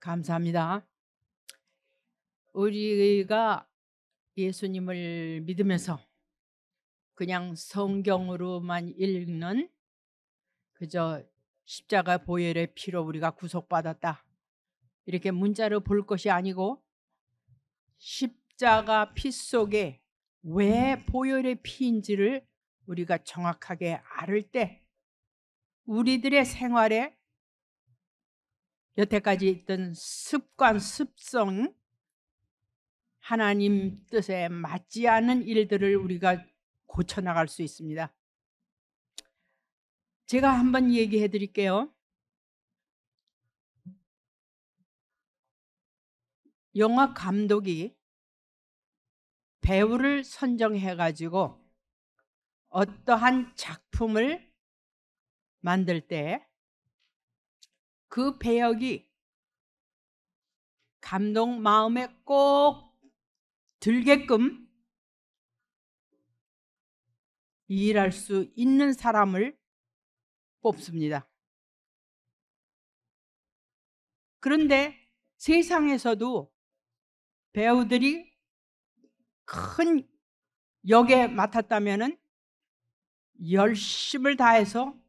감사합니다. 우리가 예수님을 믿으면서 그냥 성경으로만 읽는 그저 십자가 보혈의 피로 우리가 구속받았다. 이렇게 문자를 볼 것이 아니고 십자가 피 속에 왜 보혈의 피인지를 우리가 정확하게 알을 때 우리들의 생활에 여태까지 있던 습관, 습성, 하나님 뜻에 맞지 않은 일들을 우리가 고쳐나갈 수 있습니다. 제가 한번 얘기해 드릴게요. 영화 감독이 배우를 선정해 가지고 어떠한 작품을 만들 때그 배역이 감동 마음에 꼭 들게끔 일할 수 있는 사람을 뽑습니다. 그런데 세상에서도 배우들이 큰 역에 맡았다면 열심을 다해서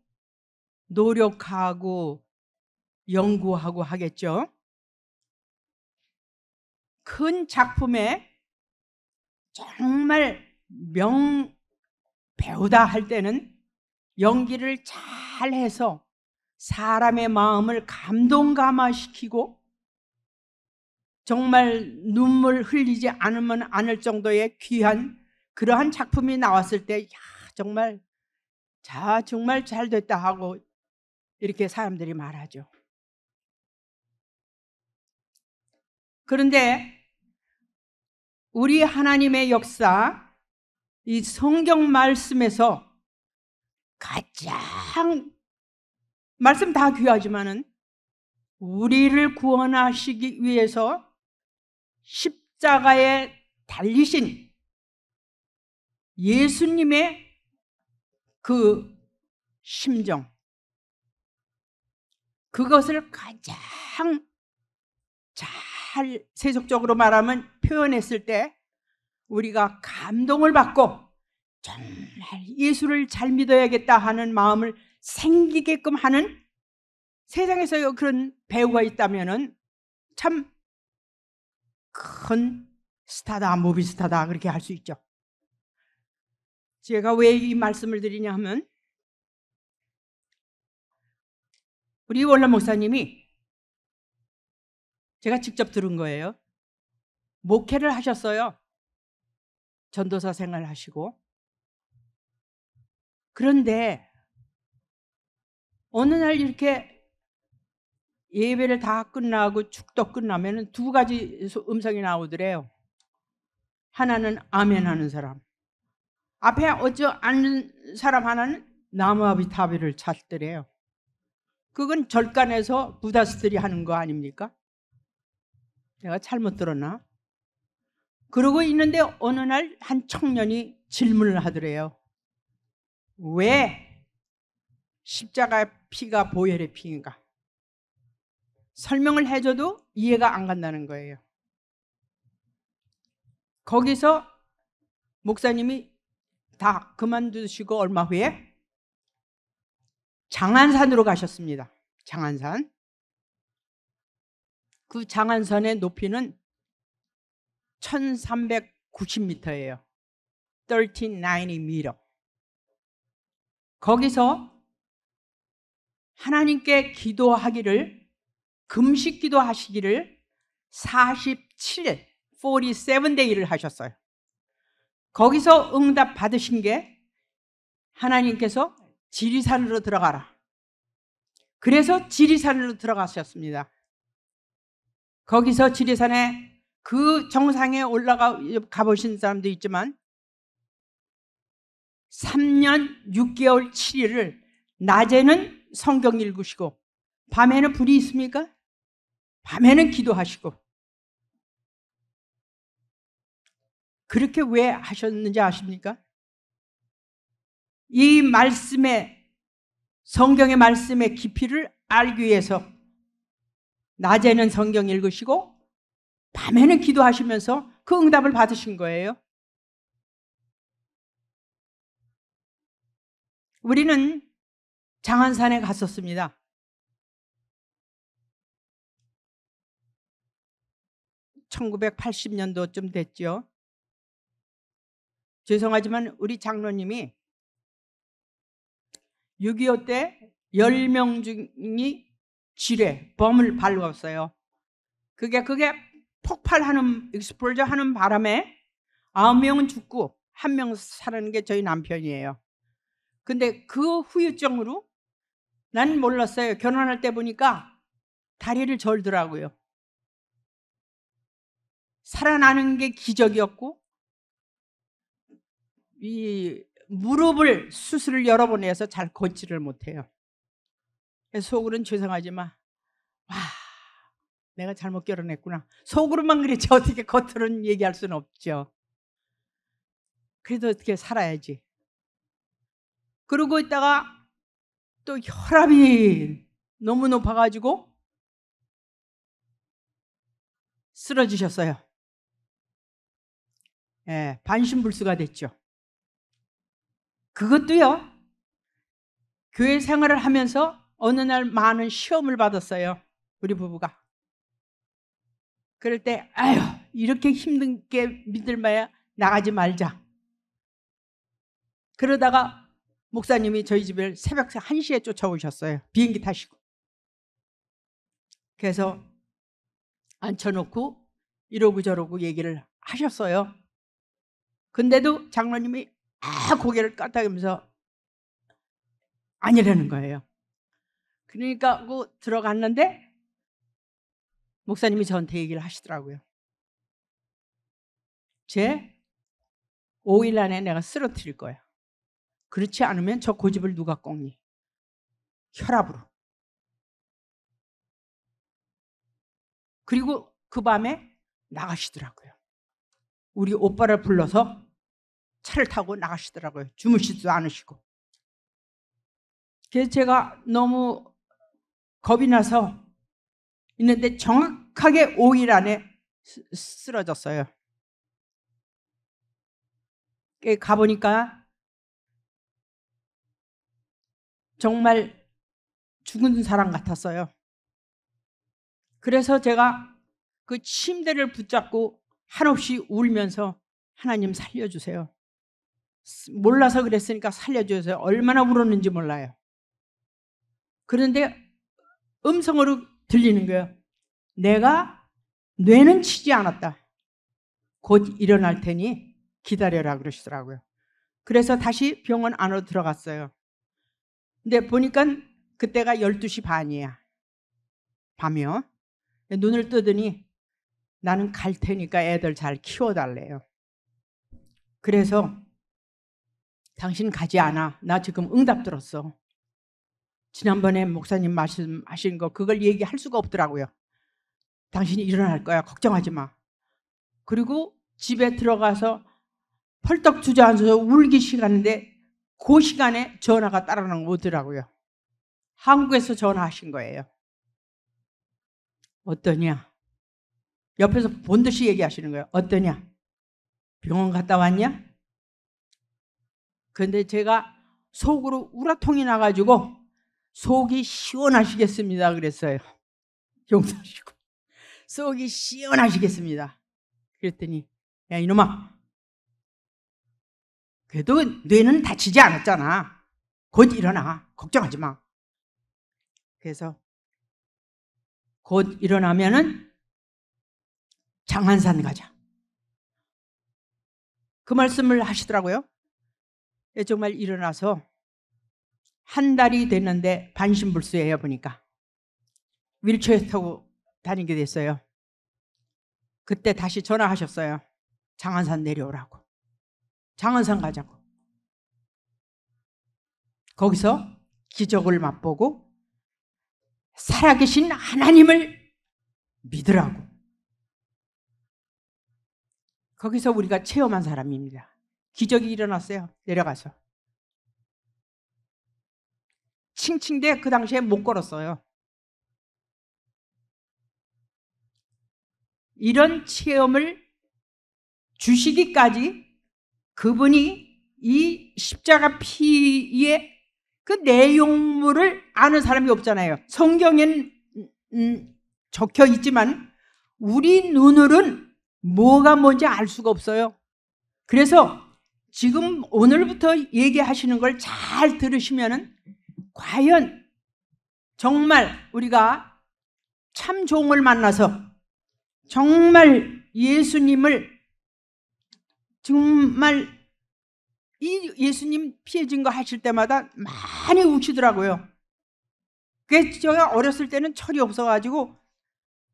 노력하고 연구하고 하겠죠. 큰 작품에 정말 명 배우다 할 때는 연기를 잘 해서 사람의 마음을 감동감화시키고 정말 눈물 흘리지 않으면 않을 정도의 귀한 그러한 작품이 나왔을 때 야, 정말 자 정말 잘 됐다 하고 이렇게 사람들이 말하죠. 그런데 우리 하나님의 역사, 이 성경 말씀에서 가장 말씀 다 귀하지만은 우리를 구원하시기 위해서 십자가에 달리신 예수님의 그 심정 그것을 가장 잘 살, 세속적으로 말하면 표현했을 때 우리가 감동을 받고 정말 예수를 잘 믿어야겠다 하는 마음을 생기게끔 하는 세상에서 그런 배우가 있다면 참 큰 스타다, 무비스타다 그렇게 할 수 있죠. 제가 왜 이 말씀을 드리냐 하면 우리 원라 목사님이 제가 직접 들은 거예요. 목회를 하셨어요. 전도사 생활 하시고. 그런데 어느 날 이렇게 예배를 다 끝나고 축도 끝나면 두 가지 음성이 나오더래요. 하나는 아멘 하는 사람. 앞에 어쩌 앉는 사람 하나는 나무아비타비를 찾더래요. 그건 절간에서 부다스들이 하는 거 아닙니까? 내가 잘못 들었나? 그러고 있는데 어느 날 한 청년이 질문을 하더래요. 왜 십자가 피가 보혈의 피인가? 설명을 해줘도 이해가 안 간다는 거예요. 거기서 목사님이 다 그만두시고 얼마 후에 장안산으로 가셨습니다. 장안산. 그 장안선의 높이는 1390m예요. 1390m. 거기서 하나님께 기도하기를 금식 기도하시기를 47일 47데이를 하셨어요. 거기서 응답 받으신 게 하나님께서 지리산으로 들어가라. 그래서 지리산으로 들어가셨습니다. 거기서 지리산에 그 정상에 올라가 가보신 사람도 있지만 3년 6개월 7일을 낮에는 성경 읽으시고 밤에는 불이 있습니까? 밤에는 기도하시고 그렇게 왜 하셨는지 아십니까? 이말씀에 성경의 말씀의 깊이를 알기 위해서 낮에는 성경 읽으시고 밤에는 기도하시면서 그 응답을 받으신 거예요. 우리는 장안산에 갔었습니다. 1 9 8 0 년도쯤 됐죠. 죄송하지만 우리 장로님이 6.25 때1 0명 중이 지뢰, 범을 밟았어요. 그게 그게 폭발하는 익스플로저 하는 바람에 아홉 명은 죽고 한명 살아는 게 저희 남편이에요. 근데 그 후유증으로 난 몰랐어요. 결혼할 때 보니까 다리를 절더라고요. 살아나는 게 기적이었고 이 무릎을 수술을 여러 번 해서 잘 걷지를 못해요. 속으로는 죄송하지만 와 내가 잘못 결혼했구나. 속으로만 그랬지 어떻게 겉으로는 얘기할 수는 없죠. 그래도 어떻게 살아야지. 그러고 있다가 또 혈압이 너무 높아가지고 쓰러지셨어요. 예, 반신불수가 됐죠. 그것도요. 교회 생활을 하면서 어느 날 많은 시험을 받았어요. 우리 부부가. 그럴 때 아유 이렇게 힘든 게 믿을 마야 나가지 말자. 그러다가 목사님이 저희 집을 새벽 1시에 쫓아오셨어요. 비행기 타시고. 그래서 앉혀놓고 이러고 저러고 얘기를 하셨어요. 근데도 장로님이 아 고개를 까딱이면서 아니라는 거예요. 그러니까 하 그 들어갔는데 목사님이 저한테 얘기를 하시더라고요. 제 5일 안에 내가 쓰러뜨릴 거야. 그렇지 않으면 저 고집을 누가 꺾니? 혈압으로. 그리고 그 밤에 나가시더라고요. 우리 오빠를 불러서 차를 타고 나가시더라고요. 주무시지도 않으시고. 그래서 제가 너무 겁이 나서 있는데 정확하게 5일 안에 쓰러졌어요. 가보니까 정말 죽은 사람 같았어요. 그래서 제가 그 침대를 붙잡고 한없이 울면서 하나님 살려주세요. 몰라서 그랬으니까 살려주세요. 얼마나 울었는지 몰라요. 그런데 음성으로 들리는 거예요. 내가 뇌는 치지 않았다. 곧 일어날 테니 기다려라 그러시더라고요. 그래서 다시 병원 안으로 들어갔어요. 근데 보니까 그때가 12시 반이야. 밤이요. 눈을 뜨더니 나는 갈 테니까 애들 잘 키워달래요. 그래서 당신 가지 않아. 나 지금 응답 들었어. 지난번에 목사님 말씀하신 거 그걸 얘기할 수가 없더라고요. 당신이 일어날 음. 거야. 걱정하지 마. 그리고 집에 들어가서 펄떡 주저앉아서 울기 시간인데 그 시간에 전화가 따라 오더라고요. 한국에서 전화하신 거예요. 어떠냐? 옆에서 본 듯이 얘기하시는 거예요. 어떠냐? 병원 갔다 왔냐? 근데 제가 속으로 우라통이 나가지고 속이 시원하시겠습니다. 그랬어요. 용서하시고. 속이 시원하시겠습니다. 그랬더니, 야, 이놈아. 그래도 뇌는 다치지 않았잖아. 곧 일어나. 걱정하지 마. 그래서 곧 일어나면은 장한산 가자. 그 말씀을 하시더라고요. 예, 정말 일어나서 한 달이 됐는데 반신불수예요 보니까 윌초에 타고 다니게 됐어요. 그때 다시 전화하셨어요. 장안산 내려오라고. 장안산 가자고. 거기서 기적을 맛보고 살아계신 하나님을 믿으라고. 거기서 우리가 체험한 사람입니다. 기적이 일어났어요. 내려가서. 칭칭대 그 당시에 못 걸었어요. 이런 체험을 주시기까지 그분이 이 십자가 피의 그 내용물을 아는 사람이 없잖아요. 성경엔 음, 음 적혀 있지만 우리 눈으로는 뭐가 뭔지 알 수가 없어요. 그래서 지금 오늘부터 얘기하시는 걸 잘 들으시면은 과연 정말 우리가 참 좋은 걸 만나서 정말 예수님을 정말 이 예수님 피해진 거 하실 때마다 많이 우시더라고요. 그게 제가 어렸을 때는 철이 없어가지고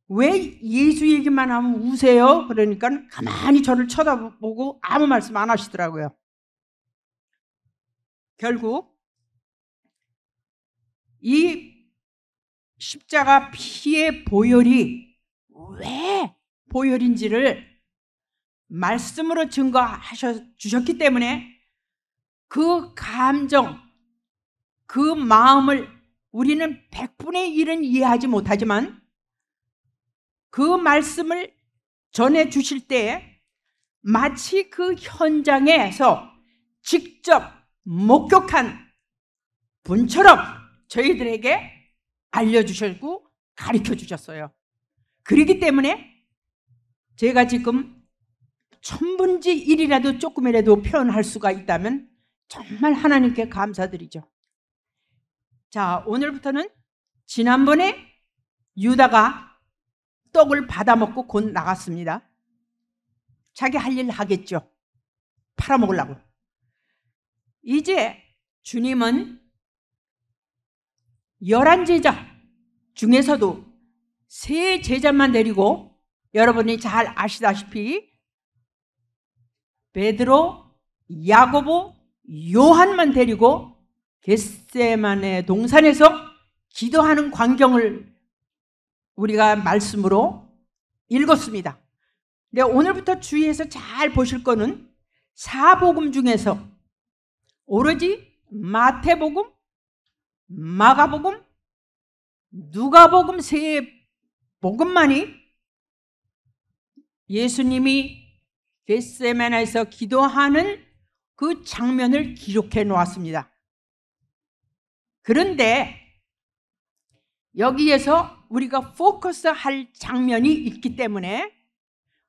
왜 예수 얘기만 하면 우세요? 그러니까 가만히 저를 쳐다보고 아무 말씀 안 하시더라고요. 결국 이 십자가 피의 보혈이 왜 보혈인지를 말씀으로 증거하셔 주셨기 때문에 그 감정, 그 마음을 우리는 백분의일은 이해하지 못하지만 그 말씀을 전해 주실 때에 마치 그 현장에서 직접 목격한 분처럼 저희들에게 알려주셨고 가르쳐 주셨어요. 그러기 때문에 제가 지금 천분지 일이라도 조금이라도 표현할 수가 있다면 정말 하나님께 감사드리죠. 자, 오늘부터는 지난번에 유다가 떡을 받아먹고 곧 나갔습니다. 자기 할 일 하겠죠. 팔아먹으려고. 이제 주님은 열한 제자 중에서도 세 제자만 데리고 여러분이 잘 아시다시피 베드로, 야고보, 요한만 데리고 겟세만의 동산에서 기도하는 광경을 우리가 말씀으로 읽었습니다. 근 오늘부터 주의해서 잘 보실 거는 사복음 중에서 오로지 마태복음, 마가복음, 누가복음 세 복음만이 예수님이 겟세메나에서 기도하는 그 장면을 기록해 놓았습니다. 그런데 여기에서 우리가 포커스 할 장면이 있기 때문에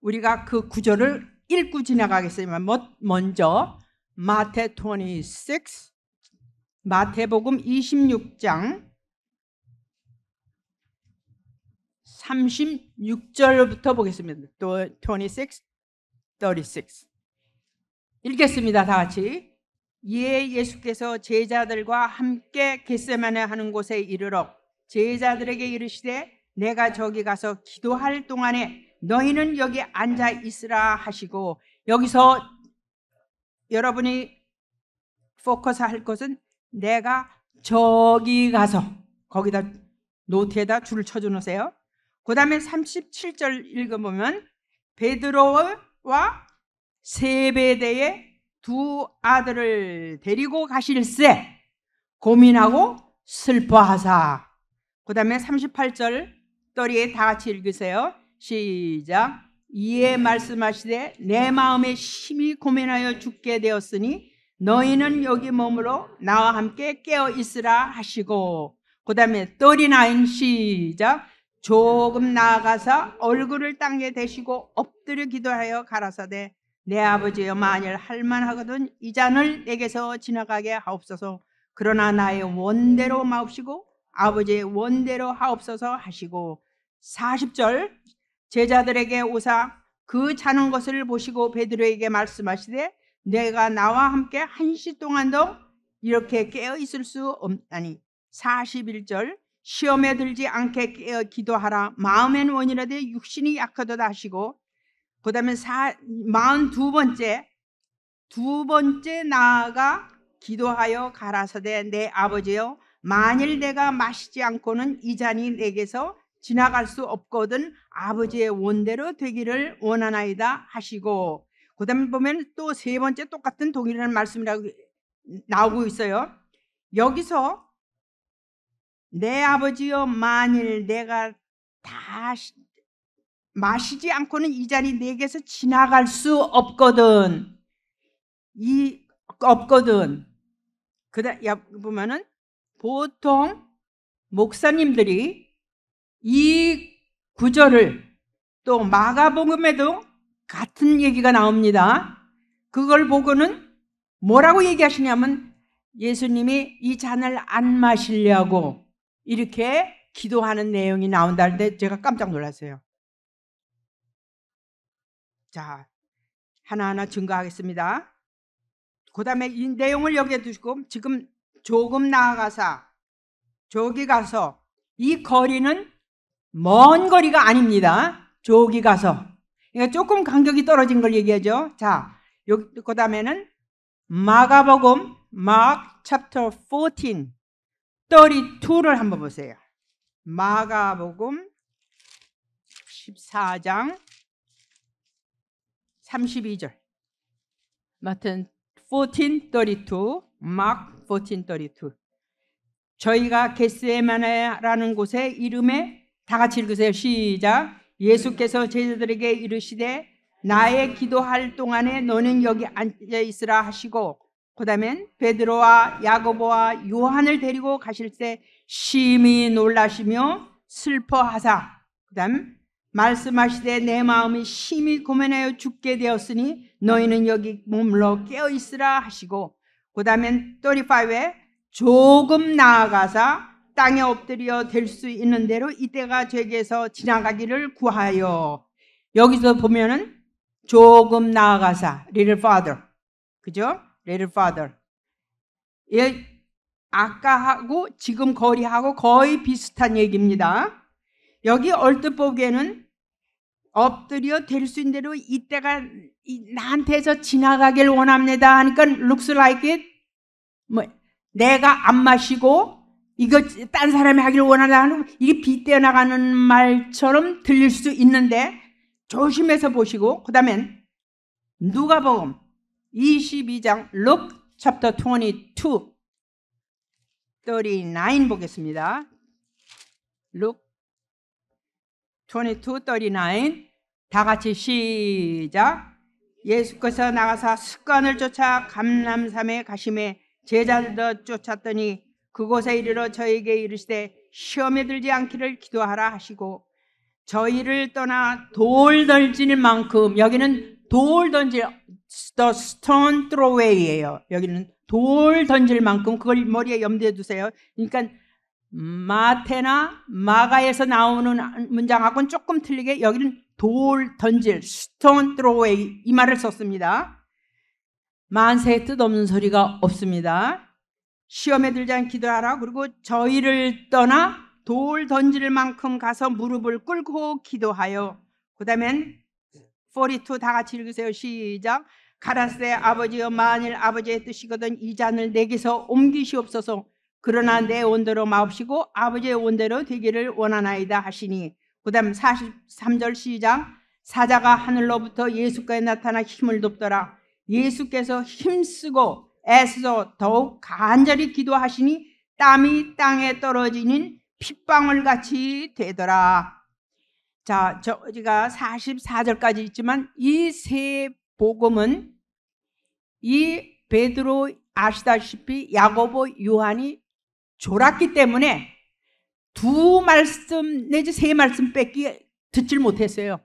우리가 그 구절을 읽고 지나가겠습니다. 먼저 마태 26 마태복음 26장 36절부터 보겠습니다. 또 26, 36. 읽겠습니다. 다 같이. 이에 예, 예수께서 제자들과 함께 겟세만에 하는 곳에 이르러 제자들에게 이르시되 내가 저기 가서 기도할 동안에 너희는 여기 앉아 있으라 하시고 여기서 여러분이 포커스 할 것은 내가 저기 가서 거기다 노트에다 줄을 쳐주으세요그 다음에 37절 읽어보면 베드로와 세베대의 두 아들을 데리고 가실세 고민하고 슬퍼하사 그 다음에 38절 떨이에 다 같이 읽으세요. 시작 이에 말씀하시되 내 마음에 심히 고민하여 죽게 되었으니 너희는 여기 몸으로 나와 함께 깨어 있으라 하시고 그 다음에 39 시작 조금 나아가서 얼굴을 땅에 대시고 엎드려 기도하여 가라사대 내 아버지여 만일 할만하거든 이 잔을 내게서 지나가게 하옵소서 그러나 나의 원대로 마옵시고 아버지의 원대로 하옵소서 하시고 40절 제자들에게 오사 그자는 것을 보시고 베드로에게 말씀하시되 내가 나와 함께 한 시 동안도 이렇게 깨어 있을 수 없다니 41절 시험에 들지 않게 깨어 기도하라 마음엔 원이라되 육신이 약하도다 하시고 그 다음에 42번째 두 번째 나아가 기도하여 가라사대 내 아버지여 만일 내가 마시지 않고는 이 잔이 내게서 지나갈 수 없거든 아버지의 원대로 되기를 원하나이다 하시고 그 다음에 보면 또 세 번째 똑같은 동일한 말씀이라고 나오고 있어요. 여기서 내 아버지여 만일 내가 다 마시지 않고는 이 자리 내게서 지나갈 수 없거든. 이 없거든. 그다 음 보면은 보통 목사님들이 이 구절을 또 마가복음에도 같은 얘기가 나옵니다. 그걸 보고는 뭐라고 얘기하시냐면 예수님이 이 잔을 안 마시려고 이렇게 기도하는 내용이 나온다는데 제가 깜짝 놀랐어요. 자, 하나하나 증거하겠습니다. 그 다음에 이 내용을 여기에 두시고 지금 조금 나아가서 저기 가서 이 거리는 먼 거리가 아닙니다. 저기 가서 그러니까 조금 간격이 떨어진 걸 얘기하죠. 자, 그 다음에는 마가복음 마크 챕터 14 32를 한번 보세요. 마가복음 14장 32절. 마튼 1432, 마크 1432. 저희가 게스에마네라는 곳에 이름에 다 같이 읽으세요. 시작. 예수께서 제자들에게 이르시되 나의 기도할 동안에 너는 여기 앉아 있으라 하시고 그다음엔 베드로와 야고보와 요한을 데리고 가실 때 심히 놀라시며 슬퍼하사 그다음 말씀하시되 내 마음이 심히 고민하여 죽게 되었으니 너희는 여기 머물러 깨어 있으라 하시고 그다음엔 에 35에 조금 나아가사 땅에 엎드려 될 수 있는 대로 이때가 제게서 지나가기를 구하여 여기서 보면은 조금 나아가사 little father 그죠? little father 예, 아까하고 지금 거리하고 거의 비슷한 얘기입니다. 여기 얼뜻 보기에는 엎드려 될 수 있는 대로 이때가 나한테서 지나가길 원합니다 하니까 looks like it 뭐 내가 안 마시고 이거 딴 사람이 하기를 원한다 하는 이게 빗대어 나가는 말처럼 들릴 수도 있는데 조심해서 보시고 그다음엔 누가복음 22장 Luke chapter 22 39 보겠습니다. l u k 22 39 다 같이 시작 예수께서 나가사 습관을 쫓아 감람산에 가심에 제자들도 쫓았더니 그곳에 이르러 저에게 이르시되 시험에 들지 않기를 기도하라 하시고 저희를 떠나 돌 던질 만큼 여기는 돌 던질 the stone throwaway예요. 여기는 돌 던질 만큼 그걸 머리에 염두에 두세요. 그러니까 마테나 마가에서 나오는 문장하고는 조금 틀리게 여기는 돌 던질 stone throwaway 이 말을 썼습니다. 만세의 뜻 없는 소리가 없습니다. 시험에 들지 않 기도하라. 그리고 저희를 떠나 돌 던질 만큼 가서 무릎을 꿇고 기도하여. 그 다음엔 42 다 같이 읽으세요. 시작. 가라스의 아버지여 만일 아버지의 뜻이거든 이 잔을 내게서 옮기시옵소서. 그러나 내온대로 마옵시고 아버지의 온대로 되기를 원하나이다 하시니. 그 다음 43절 시작. 사자가 하늘로부터 예수께 나타나 힘을 돕더라. 예수께서 힘쓰고 애써 더욱 간절히 기도하시니 땀이 땅에 떨어지는 핏방울 같이 되더라. 자, 저희가 44절까지 있지만 이 세 복음은 이 베드로 아시다시피 야고보 요한이 졸았기 때문에 두 말씀 내지 세 말씀 뺏기 듣질 못했어요.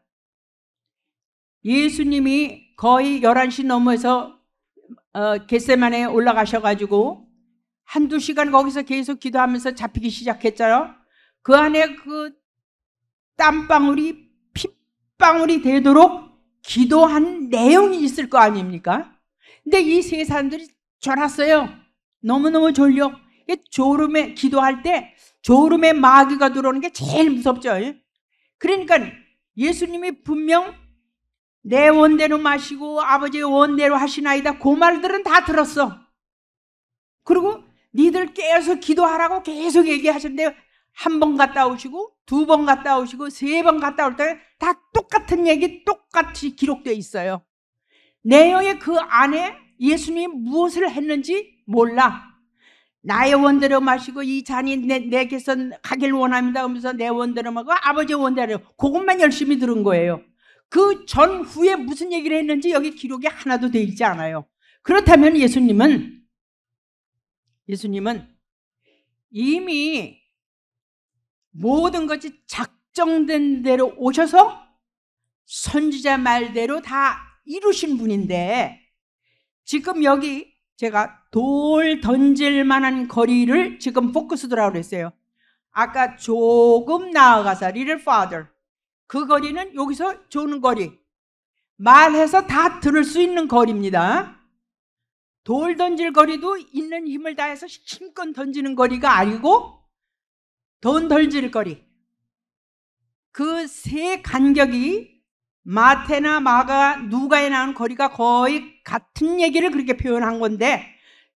예수님이 거의 11시 넘어서 어, 겟세만에 올라가셔가지고 한두 시간 거기서 계속 기도하면서 잡히기 시작했잖아요. 그 안에 그 땀방울이 핏방울이 되도록 기도한 내용이 있을 거 아닙니까? 근데 이 세 사람들이 졸았어요. 너무너무 졸려. 졸음에 기도할 때 졸음에 마귀가 들어오는 게 제일 무섭죠. 예? 그러니까 예수님이 분명 내 원대로 마시고 아버지의 원대로 하시나이다. 그 말들은 다 들었어. 그리고 니들 계서 기도하라고 계속 얘기하셨는데 한 번 갔다 오시고 두 번 갔다 오시고 세 번 갔다 올 때 다 똑같은 얘기 똑같이 기록되어 있어요. 내영의그 안에 예수님이 무엇을 했는지 몰라. 나의 원대로 마시고 이 잔이 내, 내게서 가길 원합니다 하면서 내 원대로 마고 아버지의 원대로 그것만 열심히 들은 거예요. 그 전후에 무슨 얘기를 했는지 여기 기록이 하나도 돼 있지 않아요. 그렇다면 예수님은 예수님은 이미 모든 것이 작정된 대로 오셔서 선지자 말대로 다 이루신 분인데 지금 여기 제가 돌 던질 만한 거리를 지금 포커스더라고 그랬어요. 아까 조금 나아가서 리를 f a t 그 거리는 여기서 조는 거리. 말해서 다 들을 수 있는 거리입니다. 돌 던질 거리도 있는 힘을 다해서 힘껏 던지는 거리가 아니고 돈 던질 거리. 그 세 간격이 마테나 마가 누가에 나온 거리가 거의 같은 얘기를 그렇게 표현한 건데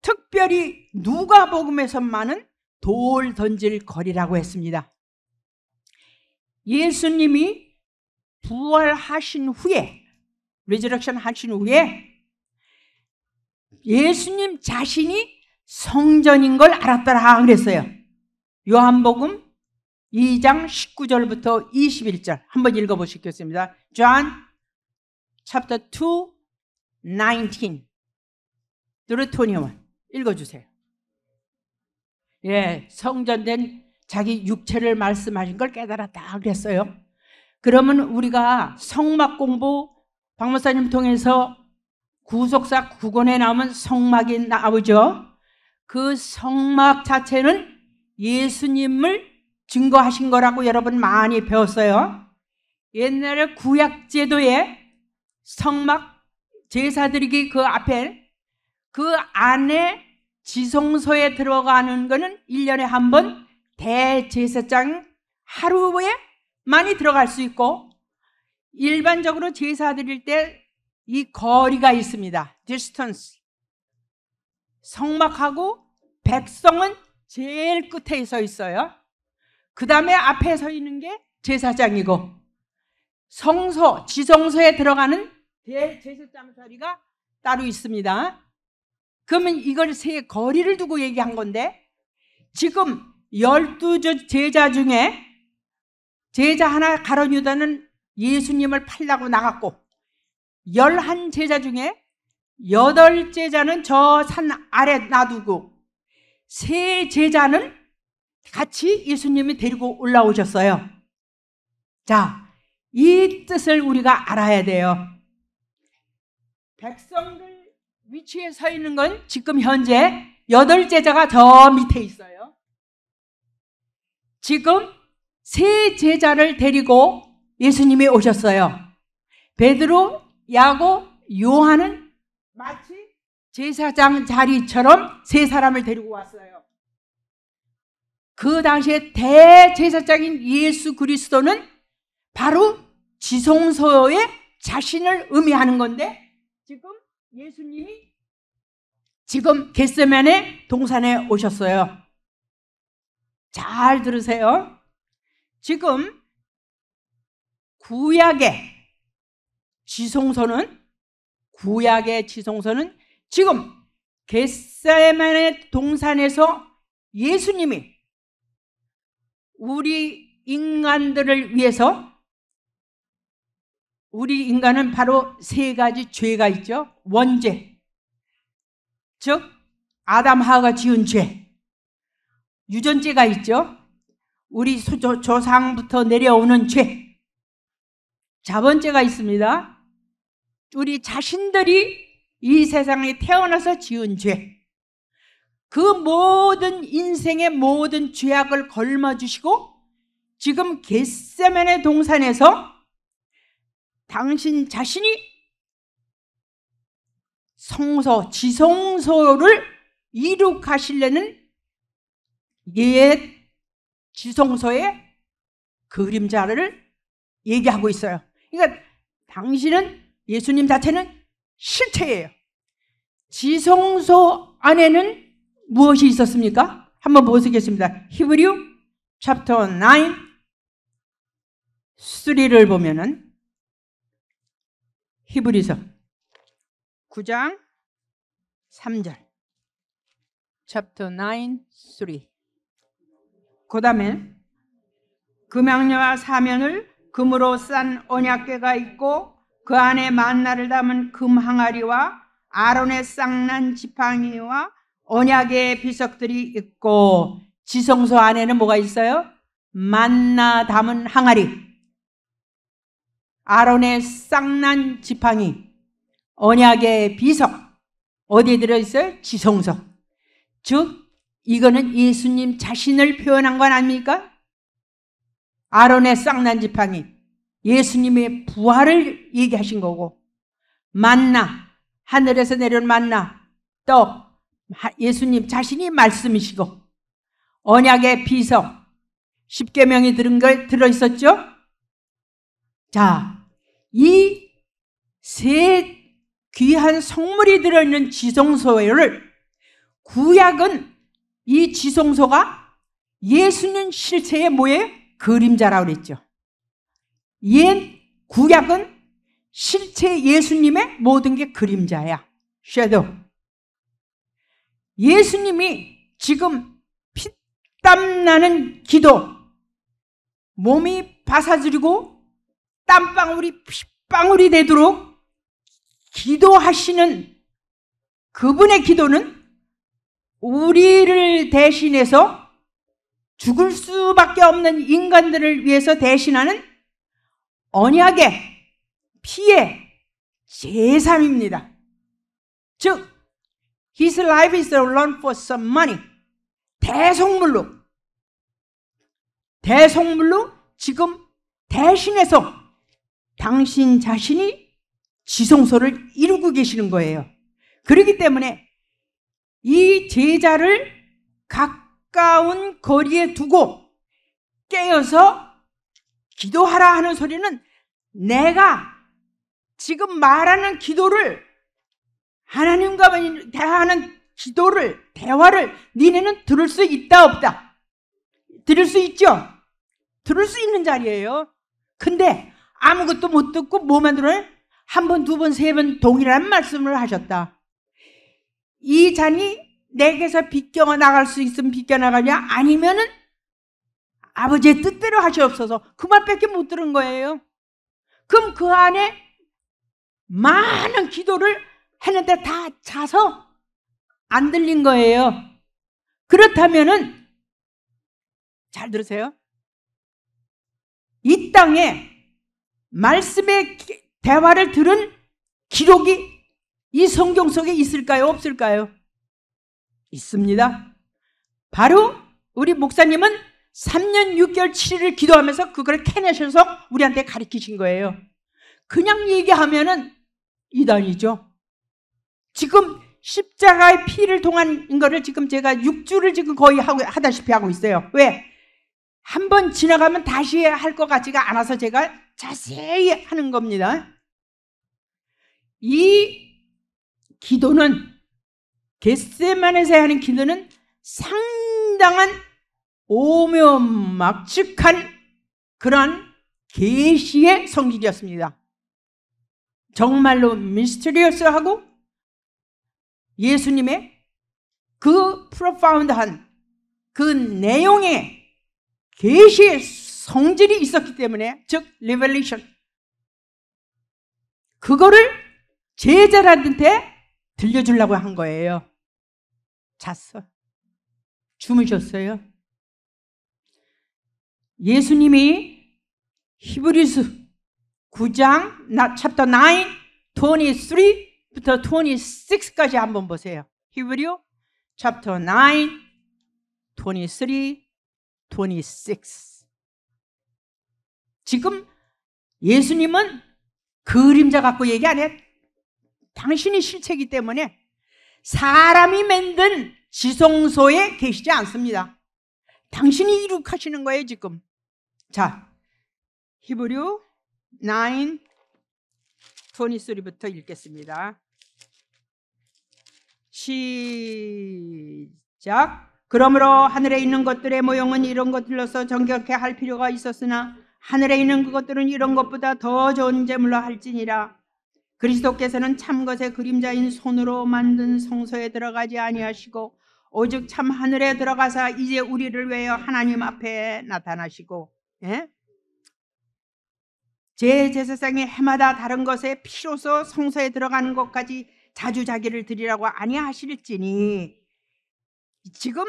특별히 누가 복음에서만은 돌 던질 거리라고 했습니다. 예수님이 부활하신 후에 리저렉션 하신 후에 예수님 자신이 성전인 걸 알았더라 그랬어요. 요한복음 2장 19절부터 21절 한번 읽어 보시겠습니다. John chapter 2 19 through 21 읽어 주세요. 예, 성전된 자기 육체를 말씀하신 걸 깨달았다 그랬어요. 그러면 우리가 성막 공부 박목사님 통해서 구속사 구권에 나오면 성막이 나오죠. 그 성막 자체는 예수님을 증거하신 거라고 여러분 많이 배웠어요. 옛날에 구약 제도에 성막 제사드리기 그 앞에 그 안에 지성소에 들어가는 거는 1년에 한 번 대제사장 하루에 많이 들어갈 수 있고 일반적으로 제사 드릴 때 이 거리가 있습니다. distance. 성막하고 백성은 제일 끝에 서 있어요. 그 다음에 앞에 서 있는 게 제사장이고 성소, 지성소에 들어가는 제사장 자리가 따로 있습니다. 그러면 이걸 세 거리를 두고 얘기한 건데 지금 1 2 제자 중에 제자 하나 가론 유다는 예수님을 팔라고 나갔고 열한 제자 중에 여덟 제자는 저 산 아래 놔두고 세 제자는 같이 예수님이 데리고 올라오셨어요. 자, 이 뜻을 우리가 알아야 돼요. 백성들 위치에 서 있는 건 지금 현재 여덟 제자가 저 밑에 있어요. 지금 세 제자를 데리고 예수님이 오셨어요. 베드로, 야고, 요한은 마치 제사장 자리처럼 세 사람을 데리고 왔어요. 그 당시에 대제사장인 예수 그리스도는 바로 지성소에 자신을 의미하는 건데 지금 예수님이 지금 겟세만의 동산에 오셨어요. 잘 들으세요. 지금 구약의 지성소는 구약의 지성소는 지금 겟세만의 동산에서 예수님이 우리 인간들을 위해서 우리 인간은 바로 세 가지 죄가 있죠. 원죄. 즉 아담 하가 지은 죄. 유전죄가 있죠. 우리 조상부터 내려오는 죄. 자번째가 있습니다. 우리 자신들이 이 세상에 태어나서 지은 죄. 그 모든 인생의 모든 죄악을 걸머주시고 지금 겟세만의 동산에서 당신 자신이 성소, 지성소를 이룩하실려는 옛 지성소의 그림자를 얘기하고 있어요. 그러니까 당신은 예수님 자체는 실체예요. 지성소 안에는 무엇이 있었습니까? 한번 보시겠습니다. 히브리우 챕터 9 3를 보면은 히브리서 9장 3절 챕터 9 3그 다음에 금양녀와 사면을 금으로 싼 언약궤가 있고 그 안에 만나를 담은 금항아리와 아론의 쌍난 지팡이와 언약의 비석들이 있고 지성소 안에는 뭐가 있어요? 만나 담은 항아리 아론의 쌍난 지팡이 언약의 비석 어디에 들어있어요? 지성소 즉 이거는 예수님 자신을 표현한 건 아닙니까? 아론의 쌍난 지팡이 예수님의 부활을 얘기하신 거고 만나 하늘에서 내려온 만나 또 예수님 자신이 말씀이시고 언약의 비석 십계명이 들은 걸 들어 있었죠. 자, 이 세 귀한 성물이 들어 있는 지성소를 구약은 이 지성소가 예수는 실체의 뭐예요? 그림자라고 그랬죠. 옛 구약은 실체 예수님의 모든 게 그림자야. 섀도 예수님이 지금 피땀 나는 기도, 몸이 바사지리고 땀방울이 핏방울이 되도록 기도하시는 그분의 기도는 우리를 대신해서 죽을 수밖에 없는 인간들을 위해서 대신하는 언약의 피의 제삼입니다. 즉, his life is run for some money. 대속물로, 대속물로 지금 대신해서 당신 자신이 지성소를 이루고 계시는 거예요. 그렇기 때문에 이 제자를 가까운 거리에 두고 깨어서 기도하라 하는 소리는 내가 지금 말하는 기도를 하나님과 대하는 기도를 대화를 니네는 들을 수 있다 없다 들을 수 있죠 들을 수 있는 자리예요 근데 아무것도 못 듣고 뭐만 들어요? 한 번, 두 번, 세 번 동일한 말씀을 하셨다. 이 잔이 내게서 비껴 나갈 수 있으면 비껴 나가냐 아니면은 아버지의 뜻대로 하시옵소서 그 말밖에 못 들은 거예요. 그럼 그 안에 많은 기도를 했는데 다 자서 안 들린 거예요. 그렇다면은 잘 들으세요. 이 땅에 말씀의 대화를 들은 기록이 이 성경 속에 있을까요? 없을까요? 있습니다. 바로 우리 목사님은 3년 6개월 7일을 기도하면서 그걸 캐내셔서 우리한테 가르치신 거예요. 그냥 얘기하면은 이단이죠. 지금 십자가의 피를 통한 거를 지금 제가 6주를 지금 거의 하고, 하다시피 하고 있어요. 왜? 한번 지나가면 다시 할 것 같지가 않아서 제가 자세히 하는 겁니다. 이 기도는 겟세만에서 하는 기도는 상당한 오묘막측한 그러한 계시의 성질이었습니다. 정말로 미스터리어스하고 예수님의 그 프로파운드한 그 내용의 계시의 성질이 있었기 때문에 즉리벨리션 그거를 제자라한테 들려주려고 한 거예요. 잤어. 주무셨어요. 예수님이 히브리스 9장 챕터 9 23부터 26까지 한번 보세요. 히브리오 챕터 9 23 26 지금 예수님은 그림자 갖고 얘기 안 해. 당신이 실체이기 때문에 사람이 만든 지성소에 계시지 않습니다. 당신이 이룩하시는 거예요, 지금. 자, 히브리우 9 23부터 읽겠습니다. 시작. 그러므로 하늘에 있는 것들의 모형은 이런 것들로서 정격해 할 필요가 있었으나 하늘에 있는 그것들은 이런 것보다 더 좋은 재물로 할지니라 그리스도께서는 참 것의 그림자인 손으로 만든 성소에 들어가지 아니하시고 오직 참 하늘에 들어가서 이제 우리를 위하여 하나님 앞에 나타나시고 예? 제 제사장이 해마다 다른 것에 피로서 성소에 들어가는 것까지 자주 자기를 드리라고 아니하실지니 지금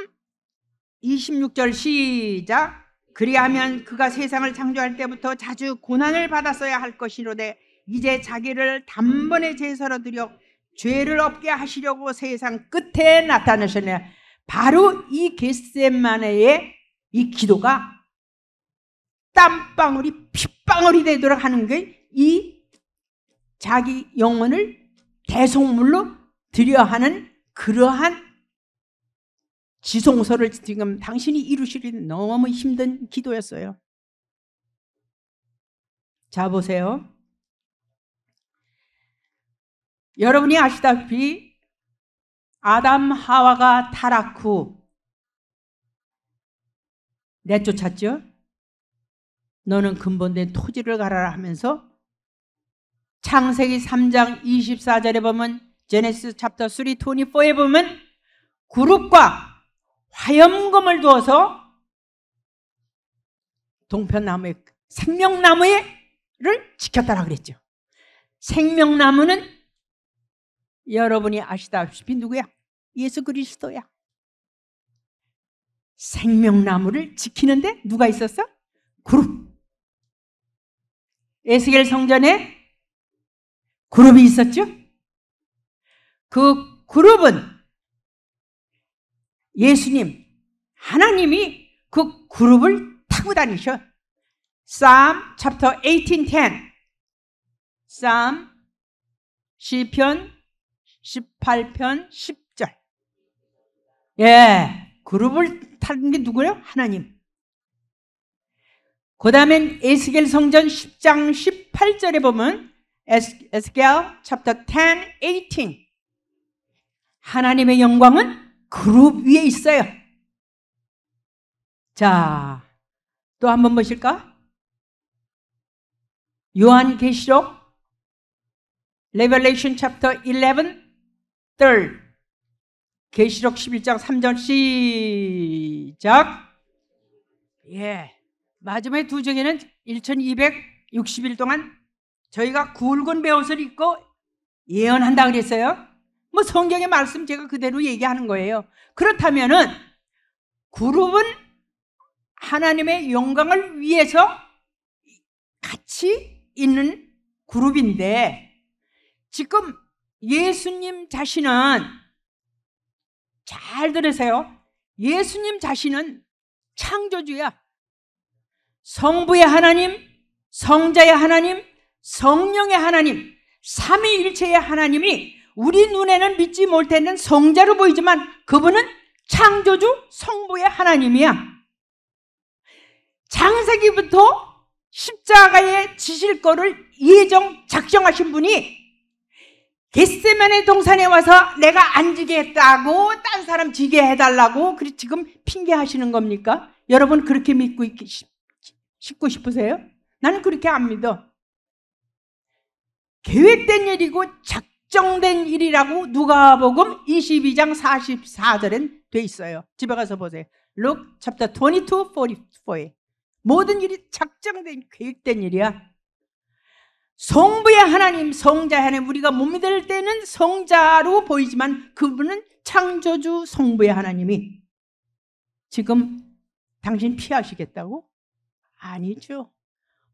26절 시작 그리하면 그가 세상을 창조할 때부터 자주 고난을 받았어야 할 것이로되 이제 자기를 단번에 음. 제사로 드려 죄를 없게 하시려고 세상 끝에 나타나셨네. 바로 이 겟셋만의 이 기도가 땀방울이 핏방울이 되도록 하는 게 이 자기 영혼을 대속물로 드려 하는 그러한 지성소를 지금 당신이 이루시기 너무 힘든 기도였어요. 자 보세요. 여러분이 아시다시피 아담 하와가 타락 후 내쫓았죠. 너는 근본된 토지를 가라라 하면서 창세기 3장 24절에 보면 제네시스 챕터 3 24에 보면 그룹과 화염검을 두어서 동편나무의 생명나무를 지켰다라 그랬죠. 생명나무는 여러분이 아시다시피 누구야? 예수 그리스도야. 생명나무를 지키는데 누가 있었어? 그룹. 에스겔 성전에 그룹이 있었죠? 그 그룹은 예수님, 하나님이 그 그룹을 타고 다니셔. p s a 18:10. p 시편 18편 10절. 예, 그룹을 탄게 누구예요? 하나님. 그 다음엔 에스겔 성전 10장 18절에 보면 에스겔 챕터 10, 18 하나님의 영광은 그룹 위에 있어요. 자, 또 한 번 보실까? 요한계시록 레벨레이션 챕터 11뜰 계시록 11장 3절 시작 예 마지막에 두 정에는 1260일 동안 저희가 굵은 배옷을 입고 예언한다 그랬어요 뭐 성경의 말씀 제가 그대로 얘기하는 거예요 그렇다면은 그룹은 하나님의 영광을 위해서 같이 있는 그룹인데 지금 예수님 자신은 잘 들으세요. 예수님 자신은 창조주야. 성부의 하나님, 성자의 하나님, 성령의 하나님, 삼위일체의 하나님이 우리 눈에는 믿지 못하는 성자로 보이지만 그분은 창조주 성부의 하나님이야. 장세기부터 십자가에 지실 거를 예정 작정하신 분이 겟세만의 동산에 와서 내가 안지겠다고딴 사람 지게 해달라고 그리 지금 핑계하시는 겁니까? 여러분 그렇게 믿고 싶고 싶으세요? 나는 그렇게 안 믿어. 계획된 일이고 작정된 일이라고 누가복음 22장 44절엔 돼 있어요. 집에 가서 보세요. Luke chapter 22, 44에 모든 일이 작정된 계획된 일이야. 성부의 하나님, 성자의 하나님 우리가 못 믿을 때는 성자로 보이지만 그분은 창조주 성부의 하나님이 지금 당신 피하시겠다고? 아니죠.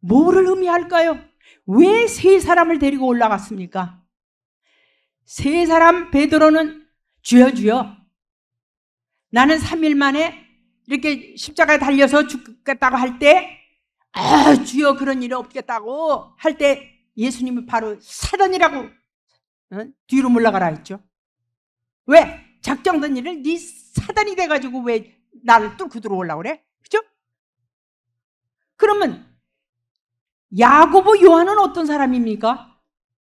뭐를 의미할까요? 왜 세 사람을 데리고 올라갔습니까? 세 사람 베드로는 주여 주여 나는 3일 만에 이렇게 십자가에 달려서 죽겠다고 할 때, 아, 주여 그런 일이 없겠다고 할때 예수님을 바로 사단이라고 어, 뒤로 물러가라 했죠. 왜? 작정된 일을 네 사단이 돼가지고 왜 나를 뚫고 들어올라 그래? 그죠? 그러면 야고보 요한은 어떤 사람입니까?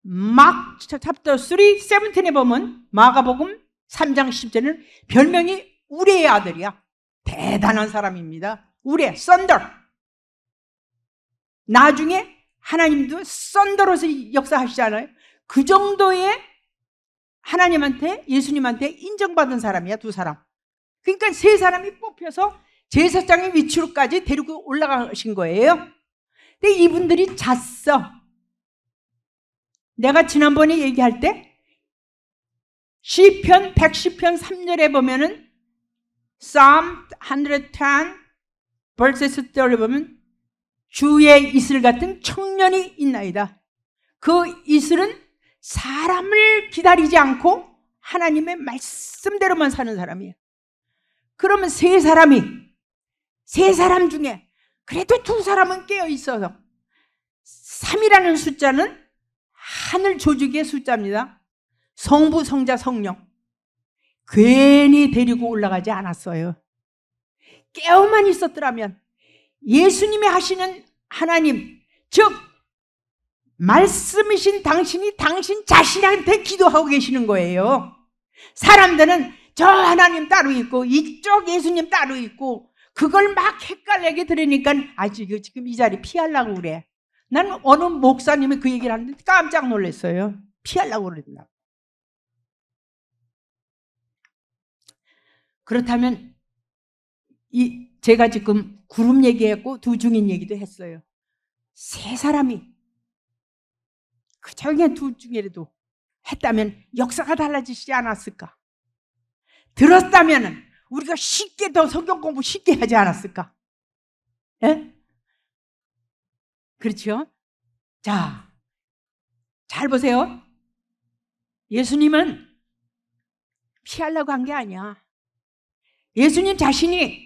막 챕터 3븐틴에 보면 마가복음 3장 10절은 별명이 우레의 아들이야. 대단한 사람입니다. 우레, 썬더. 나중에 하나님도 썬더로서 역사하시잖아요. 그 정도의 하나님한테 예수님한테 인정받은 사람이야 두 사람. 그러니까 세 사람이 뽑혀서 제사장의 위치로까지 데리고 올라가신 거예요. 근데 이분들이 잤어. 내가 지난번에 얘기할 때 시편 110편 3절에 보면은 Psalm 110 verses 30에 보면 주의 이슬 같은 청년이 있나이다. 그 이슬은 사람을 기다리지 않고 하나님의 말씀대로만 사는 사람이에요. 그러면 세 사람이 세 사람 중에 그래도 두 사람은 깨어 있어서 3이라는 숫자는 하늘 조직의 숫자입니다. 성부, 성자, 성령. 괜히 데리고 올라가지 않았어요. 깨어만 있었더라면 예수님이 하시는 하나님, 즉 말씀이신 당신이 당신 자신한테 기도하고 계시는 거예요. 사람들은 저 하나님 따로 있고 이쪽 예수님 따로 있고 그걸 막 헷갈리게 들으니까 아직 지금 이 자리 피하려고 그래. 난 어느 목사님이 그 얘기를 하는데 깜짝 놀랐어요. 피하려고 그랬나. 그렇다면 이 제가 지금 구름 얘기했고 두 중인 얘기도 했어요. 세 사람이 그적용두 중이라도 했다면 역사가 달라지지 않았을까? 들었다면 우리가 쉽게 더 성경 공부 쉽게 하지 않았을까? 예? 그렇죠? 자, 잘 보세요. 예수님은 피하려고 한 게 아니야. 예수님 자신이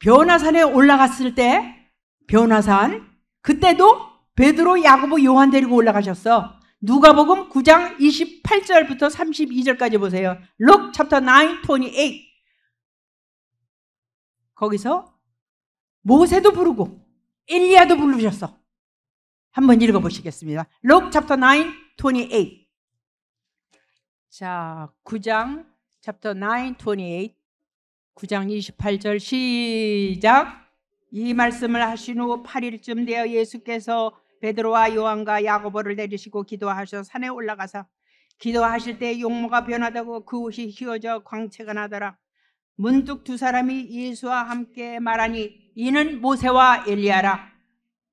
변화산에 올라갔을 때 변화산 그때도 베드로 야고보 요한 데리고 올라가셨어. 누가복음 9장 28절부터 32절까지 보세요. l u 터 e c h 9 28. 거기서 모세도 부르고 엘리야도 부르셨어. 한번 읽어 보시겠습니다. l u 터 e c h 9 28. 자, 9장 c 터 a p t 9 28. 9장 28절 시작 이 말씀을 하신 후 8일쯤 되어 예수께서 베드로와 요한과 야고보를 내리시고 기도하셔 산에 올라가서 기도하실 때 용모가 변하다고 그 옷이 휘어져 광채가 나더라 문득 두 사람이 예수와 함께 말하니 이는 모세와 엘리야라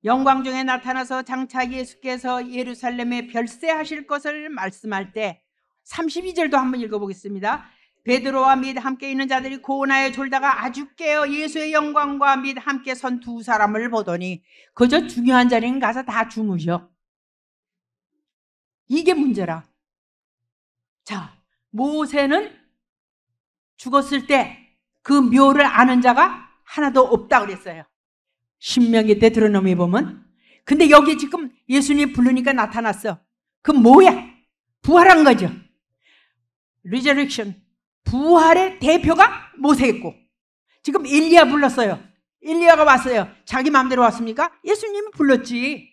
영광 중에 나타나서 장차 예수께서 예루살렘에 별세하실 것을 말씀할 때 32절도 한번 읽어보겠습니다. 베드로와 및 함께 있는 자들이 고나에 졸다가 아주 깨어 예수의 영광과 및 함께 선 두 사람을 보더니 그저 중요한 자리는 가서 다 주무셔. 이게 문제라. 자, 모세는 죽었을 때 그 묘를 아는 자가 하나도 없다 그랬어요. 신명기 때 드러놈이 보면. 근데 여기 지금 예수님 부르니까 나타났어. 그 뭐야? 부활한 거죠. 리저렉션. 부활의 대표가 모세였고 지금 일리아 불렀어요. 엘리아가 왔어요. 자기 마음대로 왔습니까? 예수님이 불렀지.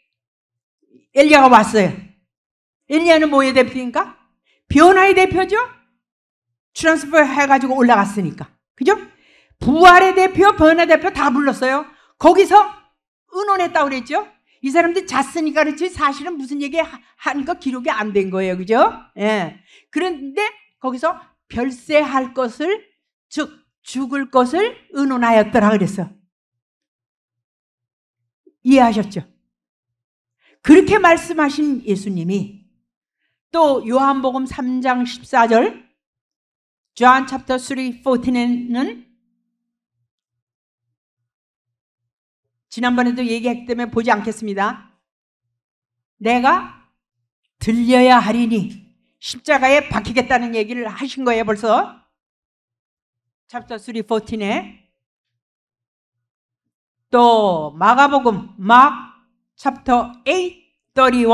엘리아가 왔어요. 엘리아는 뭐의 대표인가? 변화의 대표죠? 트랜스퍼 해가지고 올라갔으니까. 그죠? 부활의 대표, 변화 대표 다 불렀어요. 거기서 은원했다고 그랬죠? 이 사람들 잤으니까 그렇지 사실은 무슨 얘기 하니까 기록이 안 된 거예요. 그죠? 예. 그런데 거기서 별세할 것을 즉 죽을 것을 의논하였더라 그랬어. 이해하셨죠? 그렇게 말씀하신 예수님이 또 요한복음 3장 14절 John chapter 3 14에는 지난번에도 얘기했기 때문에 보지 않겠습니다. 내가 들려야 하리니 십자가에 박히겠다는 얘기를 하신 거예요 벌써 챕터 3, 14에 또 마가복음 막 챕터 8, 31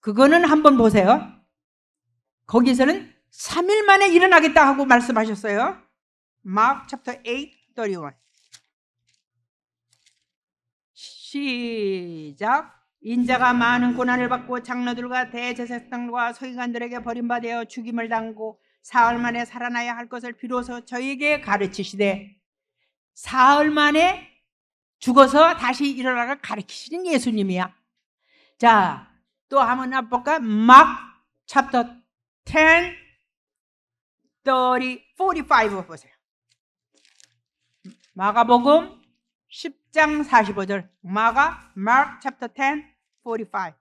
그거는 한번 보세요 거기서는 3일 만에 일어나겠다 하고 말씀하셨어요 막 챕터 8, 31 시작 인자가 많은 고난을 받고 장로들과 대제사장과 서기관들에게 버림받아 죽임을 당고 사흘 만에 살아나야 할 것을 비로소 저에게 가르치시되 사흘 만에 죽어서 다시 일어나가 가르치시는 예수님이야. 자, 또 한번 볼까? 막 c h 10 30 45 보세요. 마가복음 10장 45절. 마가 Mark 10 45.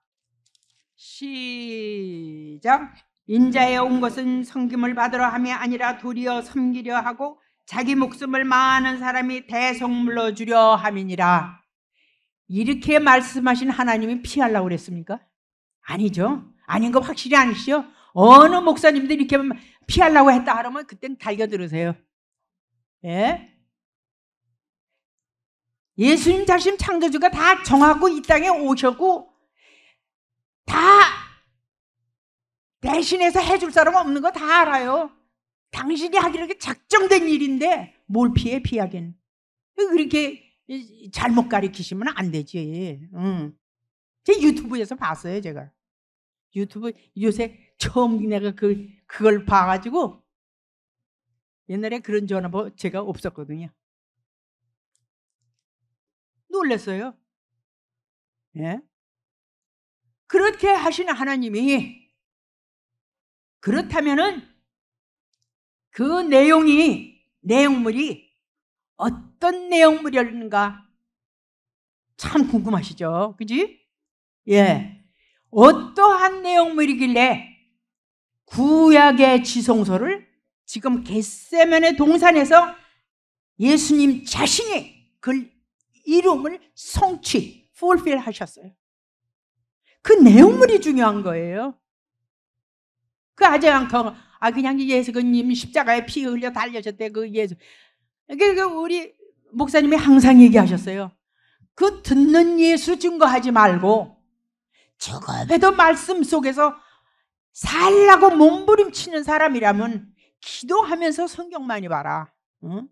시작. 인자에 온 것은 섬김을 받으러 함이 아니라 도리어 섬기려 하고 자기 목숨을 많은 사람이 대성물로 주려 함이니라. 이렇게 말씀하신 하나님이 피하려고 그랬습니까? 아니죠. 아닌 거 확실히 아니시죠? 어느 목사님들 이렇게 피하려고 했다 하면 그땐 달겨 들으세요. 예? 예수님 자신 창조주가 다 정하고 이 땅에 오셨고 다 대신해서 해줄 사람 없는 거 다 알아요. 당신이 하기로 작정된 일인데 뭘 피해 피하긴. 그렇게 잘못 가리키시면 안 되지. 응. 제 유튜브에서 봤어요, 제가. 유튜브 요새 처음 내가 그 그걸 봐가지고 옛날에 그런 전화번호 제가 없었거든요. 놀랐어요. 예? 그렇게 하시는 하나님이 그렇다면은 그 내용이 내용물이 어떤 내용물이었는가 참 궁금하시죠, 그지? 예, 어떠한 내용물이길래 구약의 지성소를 지금 겟세면의 동산에서 예수님 자신이 그 이름을 성취, fulfill 하셨어요. 그 내용물이 중요한 거예요. 그 아재 강통 아 그냥 예수님 그 십자가에 피 흘려 달려졌대 그 예수. 그러니까 우리 목사님이 항상 얘기하셨어요. 그 듣는 예수 증거하지 말고 적어도 말씀 속에서 살라고 몸부림치는 사람이라면 기도하면서 성경 많이 봐라. 응?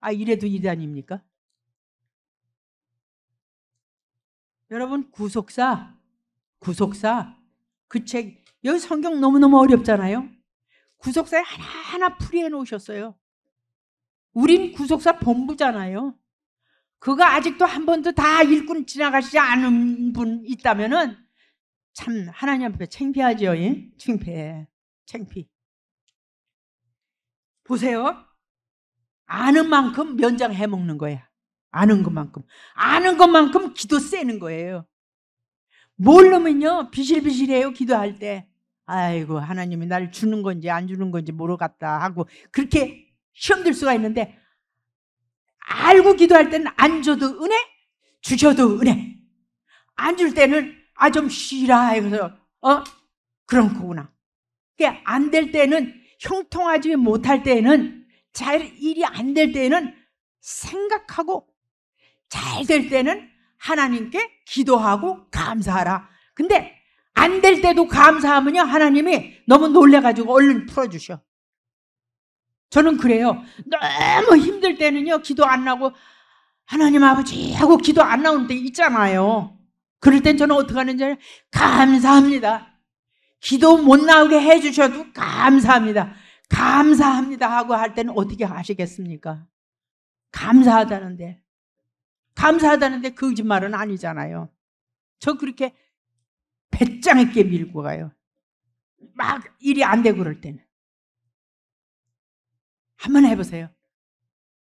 아 이래도 이단입니까? 여러분 구속사 구속사 그 책 여기 성경 너무너무 어렵잖아요. 구속사에 하나하나 풀이해 놓으셨어요. 우린 구속사 본부잖아요. 그거 아직도 한 번도 다 읽고 지나가시지 않은 분 있다면은 참 하나님 앞에 창피하지요. 예? 창피해. 창피. 보세요. 아는 만큼 면장해 먹는 거야. 아는 것만큼. 아는 것만큼 기도 세는 거예요. 모르면요, 비실비실해요, 기도할 때. 아이고, 하나님이 나 주는 건지 안 주는 건지 모르겠다 하고, 그렇게 시험 들 수가 있는데, 알고 기도할 때는 안 줘도 은혜, 주셔도 은혜. 안 줄 때는, 아, 좀 쉬라. 해서, 어? 그런 거구나. 안 될 때는, 형통하지 못할 때는, 잘 일이 안 될 때는, 생각하고 잘될 때는 하나님께 기도하고 감사하라. 근데 안 될 때도 감사하면요. 하나님이 너무 놀래가지고 얼른 풀어주셔. 저는 그래요. 너무 힘들 때는요. 기도 안 나고 하나님 아버지 하고 기도 안 나오는 때 있잖아요. 그럴 땐 저는 어떻게 하는지 알아요? 감사합니다. 기도 못 나오게 해주셔도 감사합니다. 감사합니다 하고 할 때는 어떻게 하시겠습니까? 감사하다는데. 감사하다는데 그 거짓말은 아니잖아요. 저 그렇게 배짱 있게 밀고 가요. 막 일이 안 되고 그럴 때는. 한 번 해보세요.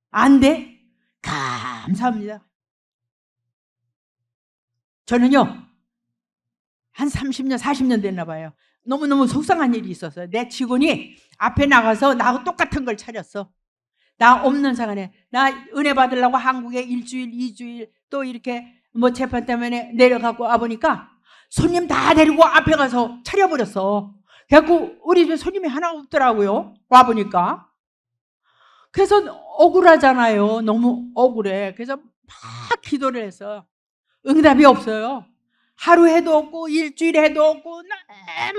안 돼? 감사합니다. 저는요, 한 30년, 40년 됐나 봐요. 너무너무 속상한 일이 있었어요. 내 직원이 앞에 나가서 나하고 똑같은 걸 차렸어. 나 없는 상황에 나 은혜 받으려고 한국에 일주일, 이주일 또 이렇게 뭐 재판 때문에 내려가고 와 보니까 손님 다 데리고 앞에 가서 차려버렸어. 그래갖고 우리 집에 손님이 하나 없더라고요. 와 보니까. 그래서 억울하잖아요. 너무 억울해. 그래서 막 기도를 해서 응답이 없어요. 하루 해도 없고 일주일 해도 없고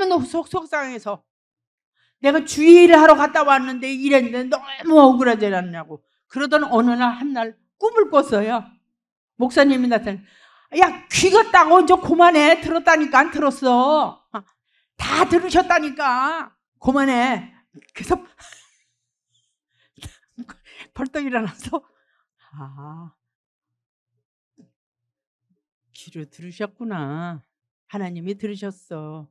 너무 속 속상해서 내가 주의를 하러 갔다 왔는데 이랬는데 너무 억울하지 않냐고. 그러던 어느 날 한 날 꿈을 꿨어요. 목사님이 나타나 야 귀가 따고 저 그만해 들었다니까 안 들었어. 아, 다 들으셨다니까 그만해. 그래서 벌떡 일어나서 아 귀로 들으셨구나. 하나님이 들으셨어.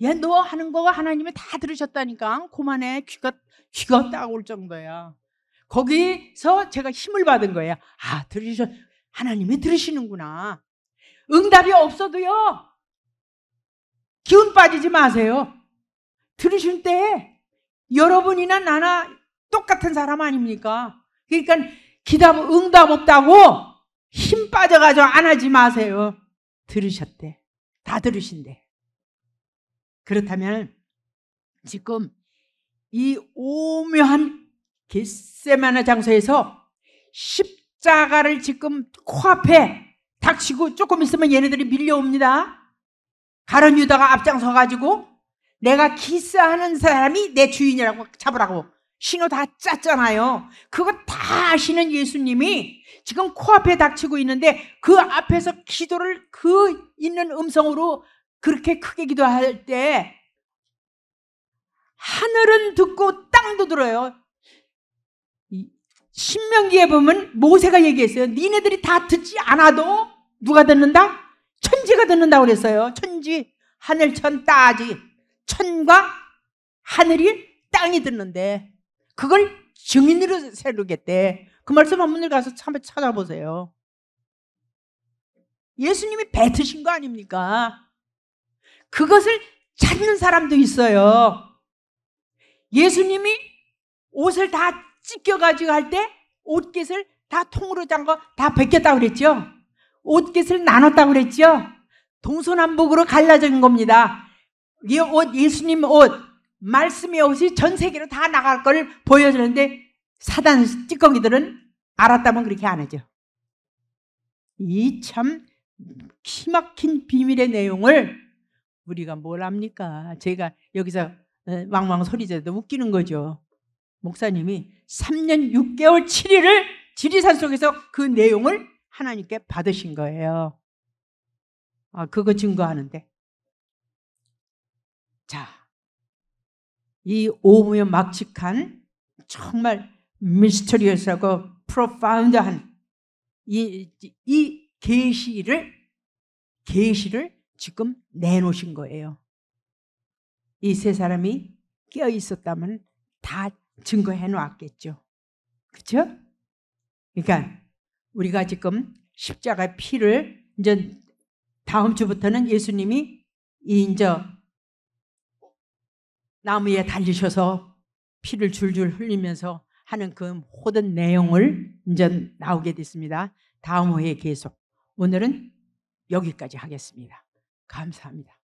얘너 하는 거가 하나님이 다 들으셨다니까 고만해 귀가 귀가 딱올 정도야. 거기서 제가 힘을 받은 거예요. 아 들으셨 하나님이 들으시는구나. 응답이 없어도요 기운 빠지지 마세요. 들으실 때 여러분이나 나나 똑같은 사람 아닙니까? 그러니까 기답 응답 없다고 힘 빠져가지고 안 하지 마세요. 들으셨대. 다 들으신대. 그렇다면 지금 이 오묘한 겟세마나 장소에서 십자가를 지금 코앞에 닥치고 조금 있으면 얘네들이 밀려옵니다. 가론 유다가 앞장서 가지고 내가 키스하는 사람이 내 주인이라고 잡으라고 신호 다 짰잖아요. 그거 다 아시는 예수님이 지금 코앞에 닥치고 있는데 그 앞에서 기도를 그 있는 음성으로 그렇게 크게 기도할 때 하늘은 듣고 땅도 들어요. 신명기에 보면 모세가 얘기했어요. 니네들이 다 듣지 않아도 누가 듣는다? 천지가 듣는다고 그랬어요. 천지, 하늘, 천, 따지. 천과 하늘이 땅이 듣는데 그걸 증인으로 세우겠대. 그 말씀 한문을 가서 참번 찾아보세요. 예수님이 뱉으신 거 아닙니까? 그것을 찾는 사람도 있어요. 예수님이 옷을 다 찢겨가지고 할 때 옷깃을 다 통으로 잠궈 다 벗겼다고 그랬죠. 옷깃을 나눴다고 그랬죠. 동서남북으로 갈라진 겁니다. 이 옷, 예수님 옷, 말씀의 옷이 전 세계로 다 나갈 걸 보여주는데 사단 찌꺼기들은 알았다면 그렇게 안 하죠. 이참 기막힌 비밀의 내용을 우리가 뭘 압니까? 제가 여기서 네. 어, 왕왕 소리져도 웃기는 음. 거죠. 목사님이 3년 6개월 7일을 지리산 속에서 그 내용을 하나님께 받으신 거예요. 아, 그거 증거하는데. 자, 이 오무여 막측한 정말 미스터리어스하고 프로파운드한 이 계시를 계시를 지금 내놓으신 거예요. 이 세 사람이 끼어 있었다면 다 증거해 놓았겠죠. 그렇죠? 그러니까 우리가 지금 십자가 피를 이제 다음 주부터는 예수님이 이제 나무에 달리셔서 피를 줄줄 흘리면서 하는 그 모든 내용을 이제 나오게 됐습니다. 다음 회에 계속. 오늘은 여기까지 하겠습니다. 감사합니다.